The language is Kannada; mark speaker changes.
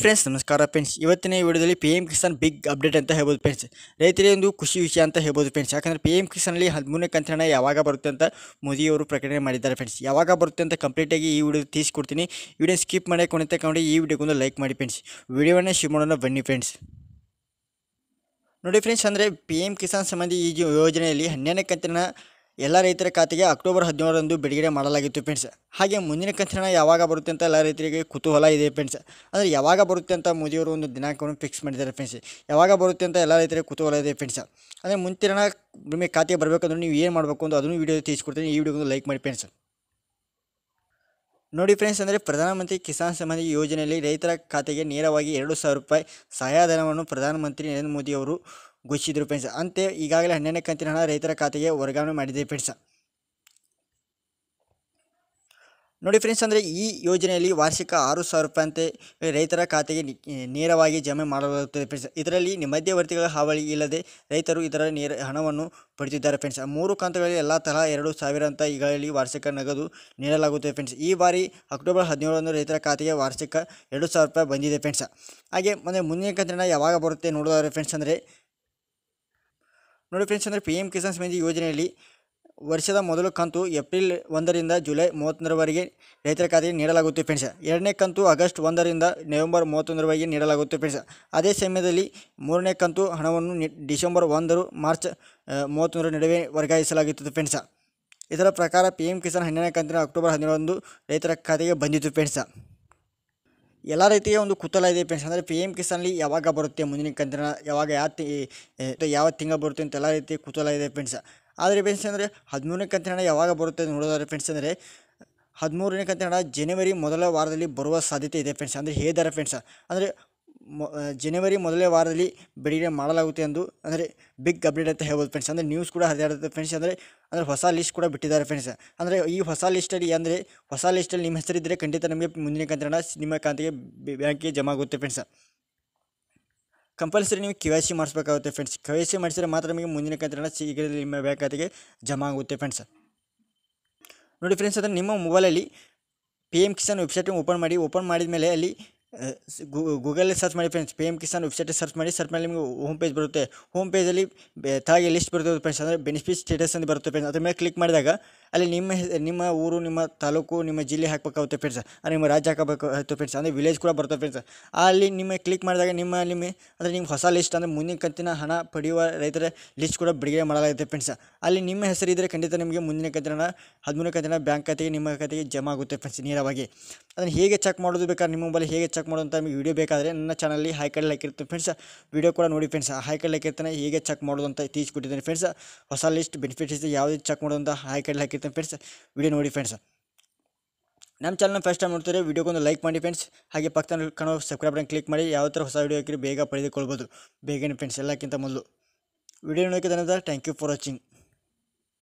Speaker 1: ಫ್ರೆಂಡ್ಸ್ ನಮಸ್ಕಾರ ಫ್ರೆಂಡ್ಸ್ ಇವತ್ತಿನ ವಿಡಿಯೋದಲ್ಲಿ P M Kisan big update ಅಂತ ಹೇಳ್ಬೋದು ಫ್ರೆಂಡ್ಸ್ ರೈತರಿಗೆ ಒಂದು ಖುಷಿ ವಿಷಯ ಅಂತ ಹೇಳ್ಬೋದು ಫ್ರೆಂಡ್ಸ್ ಯಾಕಂದರೆ ಪಿ ಎಂ ಕಿಸಾನಲ್ಲಿ ಹದಿಮೂರನೇ ಕಂತಿನ ಯಾವಾಗ ಬರುತ್ತೆ ಅಂತ ಮೋದಿಯವರು ಪ್ರಕಟಣೆ ಮಾಡಿದ್ದಾರೆ ಫ್ರೆಂಡ್ಸ್ ಯಾವಾಗ ಬರುತ್ತೆ ಅಂತ ಕಂಪ್ಲೀಟಾಗಿ ಈ ವಿಡಿಯೋ ತೀಸ್ಕೊಡ್ತೀನಿ ವಿಡಿಯೋ ಸ್ಕಿಪ್ ಮಾಡಿ ಕೊನೆತ ತಗೊಂಡು ಈ ವಿಡಿಯೋಗೊಂದು ಲೈಕ್ ಮಾಡಿ ಫ್ರೆಂಡ್ಸ್ ವಿಡಿಯೋವನ್ನು ಶೇರ್ ಮಾಡೋಣ ಬನ್ನಿ ಫ್ರೆಂಡ್ಸ್ ನೋಡಿ ಫ್ರೆಂಡ್ಸ್ ಅಂದರೆ ಪಿ ಎಂ ಕಿಸಾನ್ ಸಂಬಂಧಿ ಈ ಯೋಜನೆಯಲ್ಲಿ ಹನ್ನೆರಡನೇ ಕಂತಿನ ಎಲ್ಲ ರೈತರ ಖಾತೆಗೆ ಅಕ್ಟೋಬರ್ ಹದಿನೇಳರಂದು ಬಿಡುಗಡೆ ಮಾಡಲಾಗಿತ್ತು ಫ್ರೆಂಡ್ಸ್ ಹಾಗೆ ಮುಂದಿನ ಕಂತಿನ ಯಾವಾಗ ಬರುತ್ತೆ ಅಂತ ಎಲ್ಲ ರೈತರಿಗೆ ಕುತೂಹಲ ಇದೆ ಫ್ರೆಂಡ್ಸ್ ಅಂದರೆ ಯಾವಾಗ ಬರುತ್ತೆ ಅಂತ ಮೋದಿಯವರು ಒಂದು ದಿನಾಂಕವನ್ನು ಫಿಕ್ಸ್ ಮಾಡಿದ್ದಾರೆ ಫ್ರೆಂಡ್ಸ್ ಯಾವಾಗ ಬರುತ್ತೆ ಅಂತ ಎಲ್ಲ ರೈತರಿಗೆ ಕುತೂಹಲ ಇದೆ ಫ್ರೆಂಡ್ಸ್ ಅಂದರೆ ಮುಂತಿನ ನಿಮಗೆ ಖಾತೆಗೆ ಬರಬೇಕಂದ್ರೆ ನೀವು ಏನು ಮಾಡಬೇಕು ಅಂತ ಅದನ್ನು ವೀಡಿಯೋ ತಿಳಿಸ್ಕೊಡ್ತೀನಿ ಈ ಒಂದು ಲೈಕ್ ಮಾಡಿ ಫ್ರೆಂಡ್ಸ್ ನೋಡಿ ಫ್ರೆಂಡ್ಸ್ ಅಂದರೆ ಪ್ರಧಾನಮಂತ್ರಿ ಕಿಸಾನ್ ಸಮ್ಮಾನ್ ಯೋಜನೆಯಲ್ಲಿ ರೈತರ ಖಾತೆಗೆ ನೇರವಾಗಿ ಎರಡು ಸಾವಿರ ರೂಪಾಯಿ ಸಹಾಯಧನವನ್ನು ಪ್ರಧಾನಮಂತ್ರಿ ನರೇಂದ್ರ ಮೋದಿ ಅವರು ಘೋಷಿಸಿದರು ಫ್ರೆಂಡ್ಸ್ ಅಂತೆ ಈಗಾಗಲೇ ಹನ್ನೆರಡನೇ ಕಂತಿನ ಹಣ ರೈತರ ಖಾತೆಗೆ ವರ್ಗಾವಣೆ ಮಾಡಿದೆ ಫ್ರೆಂಡ್ಸ್ ನೋಡಿ ಫ್ರೆಂಡ್ಸ್ ಅಂದರೆ ಈ ಯೋಜನೆಯಲ್ಲಿ ವಾರ್ಷಿಕ ಆರು ಸಾವಿರ ರೂಪಾಯಿ ರೈತರ ಖಾತೆಗೆ ನೇರವಾಗಿ ಜಮೆ ಮಾಡಲಾಗುತ್ತದೆ ಫ್ರೆಂಡ್ಸ್ ಇದರಲ್ಲಿ ಮಧ್ಯವರ್ತಿಗಳ ಹಾವಳಿ ಇಲ್ಲದೆ ರೈತರು ಇದರ ನೇರ ಹಣವನ್ನು ಪಡೆದಿದ್ದಾರೆ ಫ್ರೆಂಡ್ಸ್ ಮೂರು ಕಂತುಗಳಲ್ಲಿ ಎಲ್ಲ ತರಹ ಎರಡು ಸಾವಿರ ಅಂತ ಈಗಾಗಲೇ ವಾರ್ಷಿಕ ನಗದು ನೀಡಲಾಗುತ್ತದೆ ಫ್ರೆಂಡ್ಸ್ ಈ ಬಾರಿ ಅಕ್ಟೋಬರ್ ಹದಿನೇಳರಂದು ರೈತರ ಖಾತೆಗೆ ವಾರ್ಷಿಕ ಎರಡು ಸಾವಿರ ರೂಪಾಯಿ ಬಂದಿದೆ ಫ್ರೆಂಡ್ಸ್ ಹಾಗೆ ಮತ್ತು ಮುಂದಿನ ಕಂತಿನ ಯಾವಾಗ ಬರುತ್ತೆ ನೋಡೋದಾದ್ರೆ ಫ್ರೆಂಡ್ಸ್ ಅಂದರೆ ನೋಡಿ ಫ್ರೆಂಡ್ಸ್ ಅಂದರೆ ಪಿ ಎಂ ಕಿಸಾನ್ ಸ್ಮೇಧಿ ಯೋಜನೆಯಲ್ಲಿ ವರ್ಷದ ಮೊದಲ ಕಂತು ಏಪ್ರಿಲ್ ಒಂದರಿಂದ ಜುಲೈ ಮೂವತ್ತೊಂದರವರೆಗೆ ರೈತರ ಖಾತೆಗೆ ನೀಡಲಾಗುತ್ತೆ ಫ್ರೆಂಡ್ಸ್ ಎರಡನೇ ಕಂತು ಆಗಸ್ಟ್ ಒಂದರಿಂದ ನವೆಂಬರ್ ಮೂವತ್ತೊಂದರವರೆಗೆ ನೀಡಲಾಗುತ್ತೆ ಫ್ರೆಂಡ್ಸ್ ಅದೇ ಸಮಯದಲ್ಲಿ ಮೂರನೇ ಕಂತು ಹಣವನ್ನು ಡಿಸೆಂಬರ್ ಒಂದರು ಮಾರ್ಚ್ ಮೂವತ್ತೊಂದರ ನಡುವೆ ವರ್ಗಾಯಿಸಲಾಗುತ್ತದೆ ಫ್ರೆಂಡ್ಸ್ ಇದರ ಪ್ರಕಾರ ಪಿ ಎಂ ಕಿಸಾನ್ ಹನ್ನೆರಡನೇ ಕಂತಿನ ಅಕ್ಟೋಬರ್ ಹದಿನೇಳರಂದು ರೈತರ ಖಾತೆಗೆ ಬಂದಿತ್ತು ಫ್ರೆಂಡ್ಸ ಎಲ್ಲ ರೀತಿಯ ಒಂದು ಕುತೂಹಲ ಇದೆ ಫ್ರೆಂಡ್ಸ್ ಅಂದರೆ ಪಿ ಎಮ್ ಕಿಸಾನಲ್ಲಿ ಯಾವಾಗ ಬರುತ್ತೆ ಮುಂದಿನ ಕಂತಿನ ಯಾವಾಗ ಯಾವ ತಿ ಯಾವ ತಿಂಗಳು ಬರುತ್ತೆ ಅಂತ ಎಲ್ಲ ರೀತಿ ಕುತೂಹಲ ಇದೆ ಫ್ರೆಂಡ್ಸ್ ಆದರೆ ಫ್ರೆಂಡ್ಸ್ ಅಂದರೆ ಹದಿಮೂರನೇ ಕಂತಿನ ಯಾವಾಗ ಬರುತ್ತೆ ಅಂತ ನೋಡೋದಾದ್ರೆ ಫ್ರೆಂಡ್ಸ್ ಅಂದರೆ ಹದಿಮೂರನೇ ಕಂತಿನ ಜನವರಿ ಮೊದಲ ವಾರದಲ್ಲಿ ಬರುವ ಸಾಧ್ಯತೆ ಇದೆ ಫ್ರೆಂಡ್ಸ್ ಅಂದರೆ ಹೇಗಿದ್ದಾರೆ ಫ್ರೆಂಡ್ಸ್ ಅಂದರೆ ಜನವರಿ ಮೊದಲೇ ವಾರದಲ್ಲಿ ಬಿಡಿರೆ ಮಾಡಲாகுತೆ ಅಂದ್ರೆ ಬಿಗ್ ಅಪ್ಡೇಟ್ ಅಂತ ಹೇಳಬಹುದು ಫ್ರೆಂಡ್ಸ್ ಅಂದ್ರೆ ನ್ಯೂಸ್ ಕೂಡ ಹರಿದಾಡುತ್ತೆ ಫ್ರೆಂಡ್ಸ್ ಅಂದ್ರೆ ಅಂದ್ರೆ ಫಸಲ್ ಲಿಸ್ಟ್ ಕೂಡ ಬಿಟ್ಟಿದ್ದಾರೆ ಫ್ರೆಂಡ್ಸ್ ಅಂದ್ರೆ ಈ ಫಸಲ್ ಲಿಸ್ಟ್ ಅಲ್ಲಿ ಅಂದ್ರೆ ಫಸಲ್ ಲಿಸ್ಟ್ ಅಲ್ಲಿ ನಿಮ್ಮ ಹೆಸರು ಇದ್ರೆ ಖಂಡಿತ ನಿಮಗೆ ಮುಂದಿನ ಕಂತರಣ ಸಿನಿಮಾ ಖಾತೆಗೆ ಬ್ಯಾಂಕಿಗೆ ಜಮ ಆಗುತ್ತೆ ಫ್ರೆಂಡ್ಸ್ ಕಾಂಪಲ್ಸರಿ ನೀವು ಕ್ಯೂಎಸಿ ಮಾಡ್ಸ್ಬೇಕಾಗುತ್ತೆ ಫ್ರೆಂಡ್ಸ್ ಕ್ಯೂಎಸಿ ಮಾಡಿದ್ರೆ ಮಾತ್ರ ನಿಮಗೆ ಮುಂದಿನ ಕಂತರಣ ಸಿಗಿರಲಿ ನಿಮ್ಮ ಬ್ಯಾಕಿಗೆ ಜಮ ಆಗುತ್ತೆ ಫ್ರೆಂಡ್ಸ್ ನೋಡಿ ಫ್ರೆಂಡ್ಸ್ ಅಂದ್ರೆ ನಿಮ್ಮ ಮೊಬೈಲ್ ಅಲ್ಲಿ ಪಿಎಂ ಕಿಸಾನ್ ವೆಬ್ಸೈಟ್ ಓಪನ್ ಮಾಡಿ ಓಪನ್ ಮಾಡಿದ ಮೇಲೆ ಅಲ್ಲಿ ಗೂಗಲಲ್ಲಿ ಸರ್ಚ್ ಮಾಡಿ ಫ್ರೆಂಡ್ಸ್ ಪಿ ಎಮ್ ಕಿಸಾನ್ ವೆಬ್ಸೈಟಲ್ಲಿ ಸರ್ಚ್ ಮಾಡಿ ಸರ್ಚ್ ಮೇಲೆ ನಿಮಗೆ ಹೋಮ್ ಪೇಜ್ ಬರುತ್ತೆ ಹೋಮ್ ಪೇಜಲ್ಲಿ ತಾಗೆ ಲಿಸ್ಟ್ ಬರುತ್ತೆ ಫ್ರೆಂಡ್ಸ್ ಅಂದರೆ ಬೆನಿಫಿಟ್ ಸ್ಟೇಟಸ್ ಅಂತ ಬರುತ್ತೆ ಫ್ರೆಂಡ್ಸ್ ಅದ್ರ ಮೇಲೆ ಕ್ಲಿಕ್ ಮಾಡಿದಾಗ ಅಲ್ಲಿ ನಿಮ್ಮ ನಿಮ್ಮ ಊರು ನಿಮ್ಮ ತಾಲೂಕು ನಿಮ್ಮ ಜಿಲ್ಲೆ ಹಾಕಬೇಕಾಗುತ್ತೆ ಫ್ರೆಂಡ್ಸ್ ಅಂದರೆ ನಿಮ್ಮ ರಾಜ್ಯ ಹಾಕಬೇಕು ಫ್ರೆಂಡ್ಸ್ ಅಂದರೆ ವಿಲೇಜ್ ಕೂಡ ಬರ್ತವೆ ಫ್ರೆಂಡ್ಸ್ ಅಲ್ಲಿ ನಿಮ್ಮ ಕ್ಲಿಕ್ ಮಾಡಿದಾಗ ನಿಮ್ಮ ನಿಮ್ಮ ಅಂದರೆ ನಿಮ್ಮ ಹೊಸ ಲಿಸ್ಟ್ ಅಂದರೆ ಮುಂದಿನ ಕಂತಿನ ಹಣ ಪಡೆಯುವ ರೈತರ ಲಿಸ್ಟ್ ಕೂಡ ಬಿಡುಗಡೆ ಮಾಡಲಾಗುತ್ತೆ ಫ್ರೆಂಡ್ಸ್ ಅಲ್ಲಿ ನಿಮ್ಮ ಹೆಸರಿದ್ದರೆ ಖಂಡಿತ ನಿಮಗೆ ಮುಂದಿನ ಕಂತಿನ ಹಣ ಹದಿಮೂರನೇ ಕಂತಿನ ಬ್ಯಾಂಕ್ ಖಾತೆಗೆ ನಿಮ್ಮ ಖಾತೆಗೆ ಜಮಾ ಆಗುತ್ತೆ ಫ್ರೆಂಡ್ಸ್ ನೇರವಾಗಿ ಅದನ್ನು ಹೇಗೆ ಚೆಕ್ ಮಾಡೋದು ಬೇಕಾದ್ರೆ ನಿಮ್ಮ ಮೊಬೈಲ್ ಹೇಗೆ ಚೆಕ್ ಮಾಡೋದು ಅಂತ ನಿಮಗೆ ವೀಡಿಯೋ ಬೇಕಾದರೆ ನನ್ನ ಚಾನಲ್ಲಿ ಲೈಕ್ ಇರುತ್ತೆ ಫ್ರೆಂಡ್ಸ್ ವೀಡಿಯೋ ಕೂಡ ನೋಡಿ ಫ್ರೆಂಡ್ಸ್ ಲೈಕ್ ಹಾಕಿರ್ತಾನೆ ಹೇಗೆ ಚೆಕ್ ಮಾಡೋದು ಅಂತ ಕೊಟ್ಟಿದ್ದೇನೆ ಫ್ರೆಂಡ್ಸ್ ಹೊಸ ಲಿಸ್ಟ್ ಬೆನಿಫಿಟ್ಸ್ ಯಾವುದೇ ಚೆಕ್ ಮಾಡೋದು ಅಂತ ಕಡೆ ಲೈಕ್ ಫ್ರೆಂಡ್ಸ್ ವಿಡಿಯೋ ನೋಡಿ ಫ್ರೆಂಡ್ಸ್ ನಮ್ಮ ಚಾನಲ್ ಫಸ್ಟ್ ಟೈಮ್ ನೋಡ್ತಾರೆ ವಿಡಿಯೋಗೊಂದು ಲೈಕ್ ಮಾಡಿ ಫ್ರೆಂಡ್ಸ್ ಹಾಗೆ ಪಕ್ಕದ ಕಣೋ ಸಬ್ಸ್ಕ್ರೈಬ್ ಕ್ಲಿಕ್ ಮಾಡಿ ಯಾವ ಥರ ಹೊಸ ವೀಡಿಯೋ ಹಾಕಿರಿ ಬೇಗ ಪಡೆದುಕೊಳ್ಬೋದು ಬೇಗನೆ ಫ್ರೆಂಡ್ಸ್ ಎಲ್ಲಕ್ಕಿಂತ ಮೊದಲು ವಿಡಿಯೋ ನೋಡೋಕ್ಕೆ ಧನ್ಯವಾದ ಥ್ಯಾಂಕ್ ಯು ಫಾರ್ ವಾಚಿಂಗ್